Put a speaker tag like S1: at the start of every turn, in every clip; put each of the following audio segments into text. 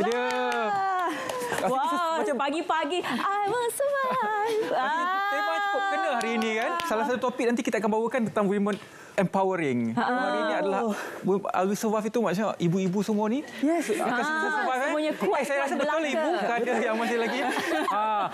S1: Selamat. dia.
S2: Wow, macam pagi-pagi I will survive. Tema ah. cukup kena
S1: hari ini kan. Ah. Salah satu topik nanti kita akan bawakan tentang women empowering. Ah. Hari ini adalah I will survive itu macam ibu-ibu semua ni. Yes. Akan uh. survive kan. Semuanya eh, kuat. Eh, saya rasa betul ibu ada yang masih lagi. ah.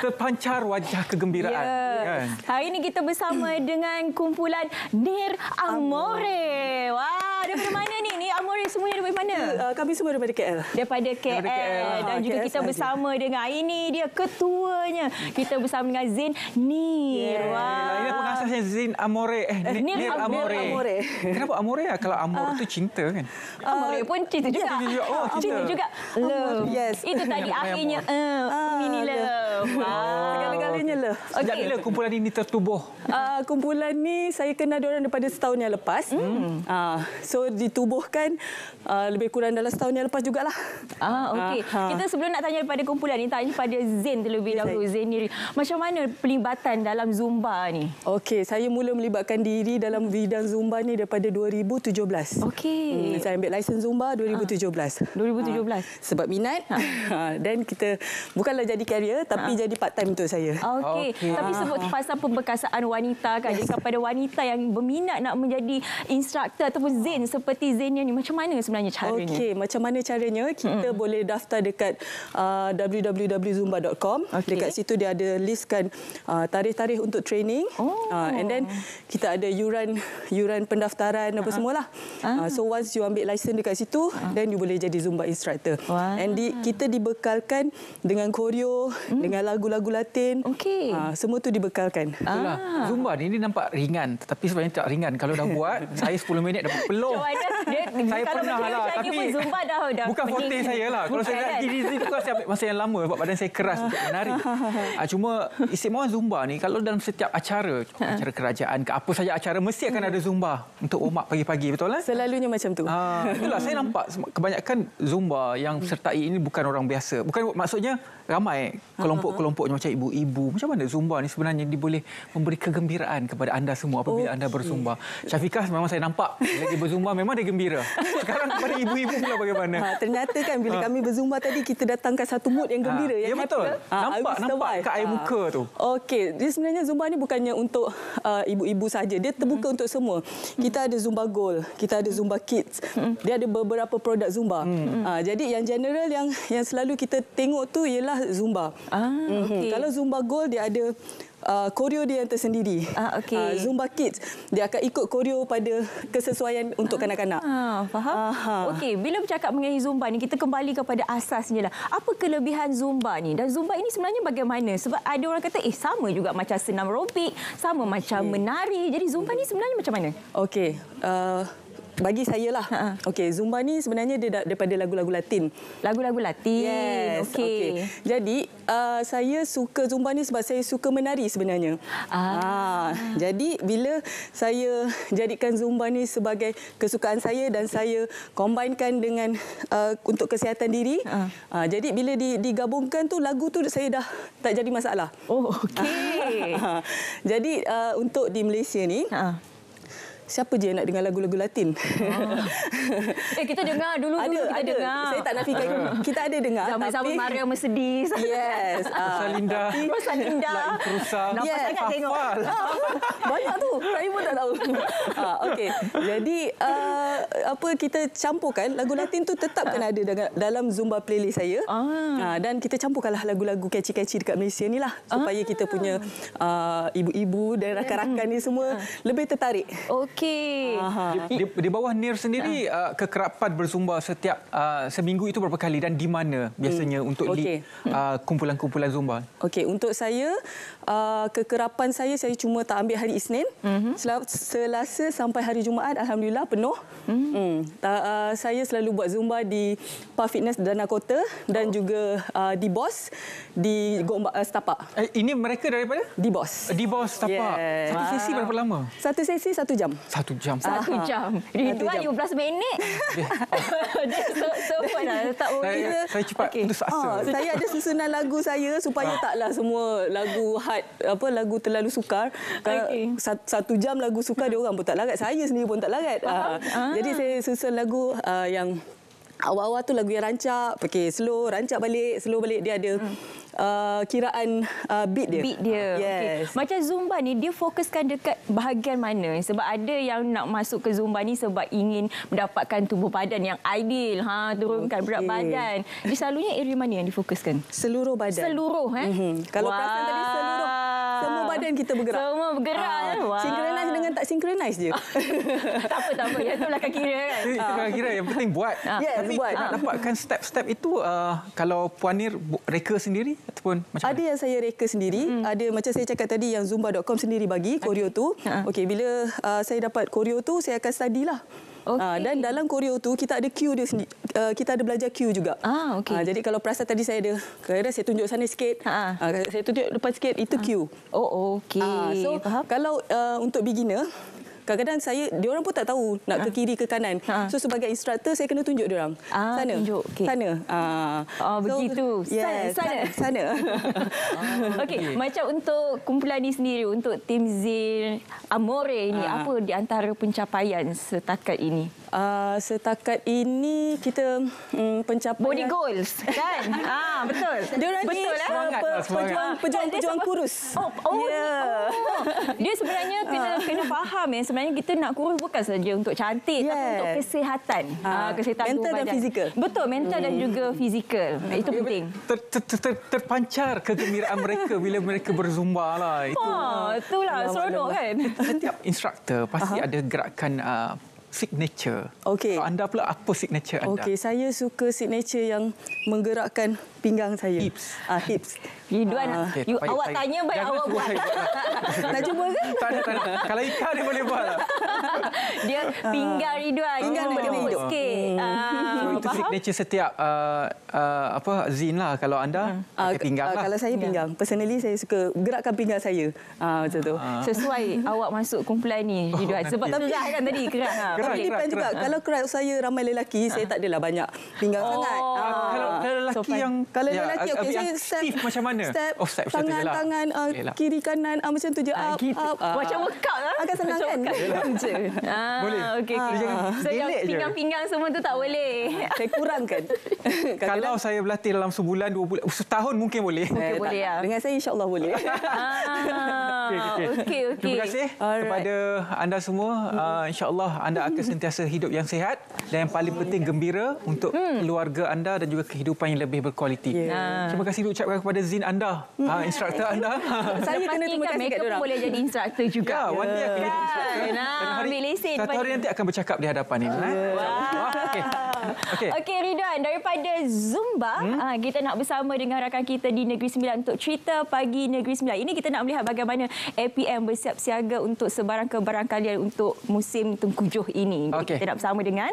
S1: Terpancar wajah kegembiraan. Yeah. Kan?
S2: Hari ini kita bersama dengan kumpulan Nir Amore. Wah, wow, daripada mana ni? Amori semuanya dari mana? Uh, kami semua dari KL. Daripada KL. Daripada KL. Ah, Dan juga KL kita sahaja. bersama dengan ini dia ketuanya. Kita bersama dengan Zain Nir. Yeah. Wah. Ini pengasasnya Zain Amore.
S1: Eh, eh Nir, Amore. Amore. Kenapa Amore lah? Kalau Amore uh, tu cinta kan? Uh,
S2: Amore pun cinta
S3: juga. Yeah. Oh, cinta. cinta juga. Love. Yes. Itu tadi akhirnya. Uh, uh, mini love. Oh. Uh akhirnya lah. Okay. Sejak bila kumpulan
S1: ini tertubuh?
S3: Uh, kumpulan ni saya kenal orang daripada setahun yang lepas. Hmm. Uh, so ditubuhkan uh, lebih kurang dalam setahun yang lepas lah. Ah, okay. Uh, ha. Kita
S2: sebelum nak tanya pada kumpulan ini, tanya pada Zain terlebih
S3: dahulu. Zain diri. Macam mana pelibatan dalam Zumba ni? Okey, saya mula melibatkan diri dalam bidang Zumba ni daripada 2017. Okey. Hmm, saya ambil lesen Zumba 2017. Uh, 2017. Uh, sebab minat. Uh. Dan kita bukanlah jadi karier tapi uh. jadi part time untuk saya. Okey. Okay. Tapi sebut ah. pasal
S2: pembekasaan wanita kan. Jadi kepada wanita
S3: yang berminat nak menjadi instruktor ataupun zen seperti zen ni macam mana sebenarnya caranya? Okey, macam mana caranya? Kita hmm. boleh daftar dekat uh, www.zumba.com. Okay. Dekat situ dia ada listkan uh, tarikh-tarikh uh, untuk training. Oh. Uh, and then kita ada yuran yuran pendaftaran apa uh-huh. semualah. Ah. Uh, so once you ambil lesen dekat situ, uh-huh. then you boleh jadi zumba instructor. Wow. And di, kita dibekalkan dengan koreo, hmm. dengan lagu-lagu latin. Okey. Ha, semua tu dibekalkan. Itulah. Ah. Zumba ni, ini nampak ringan. Tetapi
S1: sebenarnya tak ringan. Kalau dah buat, saya 10 minit dapat peluh. saya
S2: pernah lah. Tapi Zumba dah, dah bukan forte saya lah. Kalau saya nak kan? diri sendiri, tu
S1: saya ambil masa yang lama. Sebab badan saya keras untuk menari. Ah cuma isi istimewaan Zumba ni, kalau dalam setiap acara, ha. acara kerajaan ke apa saja acara, mesti akan ada Zumba untuk Umat pagi-pagi. Betul lah?
S3: Selalunya macam tu. Ha, itulah, saya nampak
S1: kebanyakan Zumba yang hmm. sertai ini bukan orang biasa. Bukan maksudnya ramai kelompok-kelompoknya macam ibu-ibu ibu. Macam mana Zumba ni sebenarnya dia boleh memberi kegembiraan kepada anda semua apabila okay. anda bersumba. Syafiqah memang saya nampak bila dia berzumba memang dia gembira. Sekarang kepada ibu-ibu pula bagaimana? Ha, ternyata
S3: kan bila ha. kami berzumba tadi kita datangkan satu mood yang ha. gembira. Ha. ya happy. Ya, kan? betul. Ha, nampak, nampak kat air ha. muka tu. Okey. Jadi sebenarnya Zumba ni bukannya untuk uh, ibu-ibu saja. Dia terbuka hmm. untuk semua. Kita ada Zumba goal, Kita ada Zumba Kids. Hmm. Dia ada beberapa produk Zumba. Hmm. hmm. Ha, jadi yang general yang yang selalu kita tengok tu ialah Zumba. Ah, hmm okay. Kalau Zumba gol dia ada uh, koreo dia yang tersendiri. Ah, okay. uh, ah, Zumba Kids dia akan ikut koreo pada kesesuaian untuk kanak-kanak. Ah, faham? Uh
S2: Okey, bila bercakap mengenai Zumba ni kita kembali kepada asasnya lah. Apa kelebihan Zumba ni? Dan Zumba ini sebenarnya bagaimana? Sebab ada orang kata eh sama juga macam senam aerobik, sama macam menari. Jadi Zumba ni
S3: sebenarnya macam mana? Okey, uh, bagi saya lah. Ha, ha. Okey, Zumba ni sebenarnya dia da daripada lagu-lagu Latin. Lagu-lagu Latin. Yes. Okey. Okay. Jadi uh, saya suka Zumba ni sebab saya suka menari sebenarnya. Ah. ah. Jadi bila saya jadikan Zumba ni sebagai kesukaan saya dan saya combinekan dengan uh, untuk kesihatan diri. Ah. Uh, jadi bila digabungkan tu lagu tu saya dah tak jadi masalah. Oh, okey. jadi uh, untuk di Malaysia ni. Ah siapa je nak dengar lagu-lagu Latin? Ah.
S2: eh, kita dengar dulu ada, dulu kita ada. dengar. Saya tak nak kita ada dengar. Zaman tapi... Zaman Mercedes. Yes. Uh, Linda. Rosa Linda. Rosa Yes. sangat tengok. Ah,
S3: banyak tu. Saya pun tak tahu. Uh, okay. Jadi, uh, apa kita campurkan, lagu Latin tu tetap kena ada dalam Zumba playlist saya. Ah. Uh, dan kita campurkanlah lagu-lagu catchy-catchy dekat Malaysia ni lah. Supaya ah. kita punya uh, ibu-ibu dan rakan-rakan ni semua ah. lebih tertarik. Okay. Okey. Di,
S1: di, di bawah Nir sendiri ha. uh, kekerapan bersumba setiap uh, seminggu itu berapa kali dan di mana biasanya hmm. untuk okay. lead, uh, kumpulan-kumpulan zumba?
S3: Okey, untuk saya uh, kekerapan saya saya cuma tak ambil hari Isnin. Mm-hmm. Selasa sampai hari Jumaat alhamdulillah penuh. Mm-hmm. Mm. uh, saya selalu buat zumba di Park Fitness Dana Kota dan oh. juga uh, di Boss di Gombak uh, Setapak.
S1: Eh, ini mereka daripada? Di Boss. Di Boss Setapak. Yeah. Satu sesi ah. berapa lama?
S3: Satu sesi satu jam. Satu jam. Satu
S2: jam. Itu kan Belas minit.
S3: Saya cepat okay. putus asa. Ha, saya ada susunan lagu saya supaya ha. taklah semua lagu hard, apa lagu terlalu sukar. Okay. Satu jam lagu sukar, dia orang pun tak larat. Saya sendiri pun tak larat. Ha. Ha. Jadi saya susun lagu uh, yang awal-awal tu lagu yang rancak, okay, slow, rancak balik, slow balik dia ada hmm. uh, kiraan uh, beat dia. Beat dia. Yes. Okay. Macam Zumba ni dia fokuskan dekat bahagian mana?
S2: Sebab ada yang nak masuk ke Zumba ni sebab ingin mendapatkan tubuh badan yang ideal, ha, turunkan okay. berat badan. Di selalunya area mana yang difokuskan? Seluruh badan. Seluruh eh? Mm-hmm. Kalau wow. perasan tadi seluruh semua badan kita bergerak. Semua bergerak. Ha. Ah. Wow. Eh? Singkiran
S3: tangan tak synchronize je. tak apa, tak apa. Yang itulah kan kira ah. kan. Itu kan kira. Yang penting buat. Ah. Yes, buat.
S1: nak ah. dapatkan step-step itu, uh, kalau Puan Nir reka sendiri ataupun
S3: macam Ada yang saya reka sendiri. Hmm. Ada macam saya cakap tadi yang Zumba.com sendiri bagi, koreo okay. tu. Uh-huh. bila uh, saya dapat koreo tu, saya akan study lah. Ah, okay. dan dalam koreo tu kita ada cue dia sendiri uh, kita ada belajar cue juga ah okey uh, ah, jadi kalau perasa tadi saya ada kira saya tunjuk sana sikit ha uh, saya tunjuk depan sikit itu ha. cue oh okey uh, so Faham? kalau uh, untuk beginner kadang-kadang saya dia orang pun tak tahu nak ke ha. kiri ke kanan. Ha. So sebagai instructor saya kena tunjuk dia orang. Ah, sana. Tunjuk. Okay. Sana. Ah. Oh begitu. So, yes. Sana. Sana. sana.
S2: Okey, okay. macam untuk kumpulan ini sendiri untuk Team Zil Amore ini ah. apa di antara pencapaian setakat ini? Uh, setakat ini kita um, pencapaian body goals kan ah betul dia betul eh pejuang ah, pejuang, pejuang kurus oh oh, yeah. oh ya. dia sebenarnya kena ah. kena faham eh sebenarnya kita nak kurus bukan saja untuk cantik yeah. tapi untuk kesihatan uh, kesihatan mental dan fizikal betul mental hmm. dan juga fizikal hmm. itu penting ter,
S1: ter, ter, ter, terpancar kegembiraan mereka bila mereka berzumba lah itu
S3: oh, itulah seronok kan
S1: setiap instruktor pasti uh-huh. ada gerakan uh, signature. Okey. Kalau anda pula apa signature anda? Okey,
S3: saya suka signature yang menggerakkan pinggang saya. Hips. Ah, hips. Ridwan, uh, you, ah. payuk, awak payuk. tanya baik
S1: awak buat. Nak cuba ke? Tak ada, tak ada. Kalau ikan dia boleh buat. Lah.
S2: dia ah. pinggang uh, Ridwan. Ah, pinggang oh, lembut oh. sikit. Uh, itu
S1: signature setiap apa Zin lah kalau anda pakai hmm. pinggang lah. Kalau saya ya.
S3: pinggang. Yeah. Personally saya suka gerakkan pinggang saya. macam tu. Sesuai awak masuk kumpulan ni oh, Ridwan. Oh, Sebab tapi, kan tadi kerak. tapi kerak, kerak. Juga, kalau kerak saya ramai lelaki, saya tak adalah banyak pinggang sangat. Oh. Kalau lelaki yang kalau yeah, lelaki, okay, okay. step, stiff macam mana? Step, oh, step tangan, macam tangan, tangan uh, kiri, kanan, uh, macam tu je. Ah, uh, up, up, uh, macam workout lah. Agak senang kan? Ah, boleh. Okay, ah, ah. yang pinggang-pinggang semua tu tak boleh. saya
S1: kurangkan. Kalau saya berlatih dalam sebulan, dua bulan, setahun mungkin boleh. Eh, ya. Dengan saya, insyaAllah boleh.
S2: okay, okay. Terima kasih Alright. kepada
S1: anda semua. Uh, InsyaAllah anda akan sentiasa hidup yang sihat dan yang paling penting gembira untuk hmm. keluarga anda dan juga kehidupan yang lebih berkualiti personality. Yeah. Ha. Terima kasih diucapkan kepada Zin anda, ha, instruktor anda. Saya
S2: kena terima kasih mereka pun boleh jadi instruktor juga. Ya, one day akan jadi instruktor. Ya. Ambil lesen. Satu hari nanti
S1: akan bercakap di hadapan ini. Eh. Yeah. Okey. Okey
S2: okay, Ridwan daripada Zumba hmm? Ha, kita nak bersama dengan rakan kita di Negeri Sembilan untuk cerita pagi Negeri Sembilan. Ini kita nak melihat bagaimana APM bersiap siaga untuk sebarang kebarangkalian untuk musim tengkujuh ini. Okay. Kita nak bersama dengan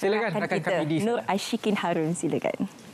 S2: Silakan, rakan, rakan kita Nur Ashikin Harun silakan.